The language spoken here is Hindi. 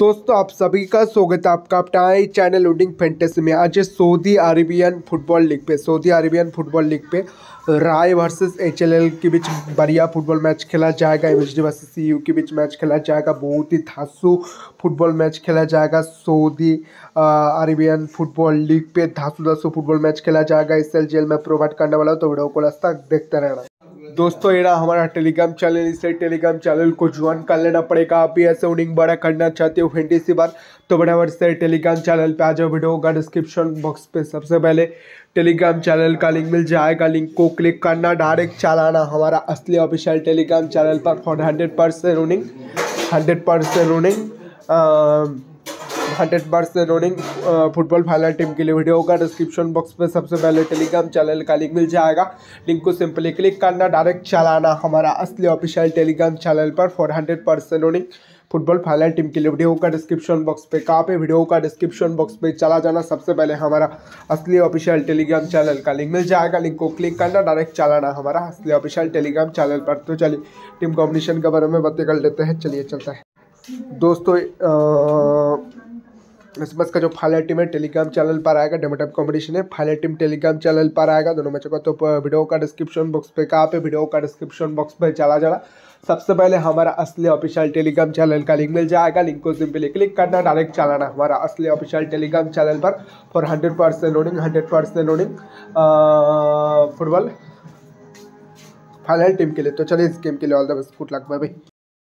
दोस्तों आप सभी का स्वागत है आपका अपना चैनल उडिंग फैंटेसी में आज सऊदी अरेबियन फुटबॉल लीग पे सऊदी अरेबियन फुटबॉल लीग पे राय वर्सेस एचएलएल के बीच बढ़िया फुटबॉल मैच खेला जाएगा एम एच वर्सेस यू के बीच मैच खेला जाएगा बहुत ही धासु फुटबॉल मैच खेला जाएगा सऊदी अरेबियन फुटबॉल लीग पे धासु धासु फुटबॉल मैच खेला जाएगा इस एल में प्रोवाइड करने वाला तो वीडियो को रास्ता देखते रहना दोस्तों एरा हमारा टेलीग्राम चैनल इसलिए टेलीग्राम चैनल को ज्वाइन कर लेना पड़ेगा आप भी ऐसे उनिंग बड़ा करना चाहते हो हिंदी सी बार तो बराबर से टेलीग्राम चैनल पे आ जाओ वीडियो का डिस्क्रिप्शन बॉक्स पे सबसे पहले टेलीग्राम चैनल का लिंक मिल जाएगा लिंक को क्लिक करना डायरेक्ट चलाना हमारा असली ऑफिशियल टेलीग्राम चैनल पर for hundred percent running hundred percent running hundred percent running football final team के लिए वीडियो होगा डिस्क्रिप्शन बॉक्स में सबसे पहले टेलीग्राम चैनल का लिंक मिल जाएगा लिंक को सिंपली क्लिक करना डायरेक्ट चलाना हमारा असली ऑफिशियल टेलीग्राम चैनल पर for hundred percent running football final team के लिए वीडियो का डिस्क्रिप्शन बॉक्स पे कहाँ पे वीडियो का डिस्क्रिप्शन बॉक्स पे चला जाना सबसे पहले हमारा असली ऑफिशियल टेलीग्राम चैनल का लिंक मिल जाएगा लिंक को क्लिक करना डायरेक्ट चलाना हमारा असली ऑफिशियल टेलीग्राम चैनल पर तो चलिए टीम कॉम्बिनेशन के बारे में बातें कर लेते हैं चलिए चलता है दोस्तों बस का जो फाइनल टीम है टेलीग्राम चैनल पर आएगा डेमोटाइप कॉम्पिटिशन है फाइनल टीम टेलीग्राम चैनल पर आएगा दोनों मैचों का तो वीडियो का डिस्क्रिप्शन बॉक्स पे कहाँ पे वीडियो का डिस्क्रिप्शन बॉक्स पे चला जाना सबसे पहले हमारा असली ऑफिशियल टेलीग्राम चैनल का लिंक मिल जाएगा लिंक को सिंपली क्लिक करना डायरेक्ट चलाना हमारा असली ऑफिशियल टेलीग्राम चैनल पर for hundred percent loading hundred percent loading football final team के लिए तो चलिए इस गेम के लिए all the best good luck bye भाई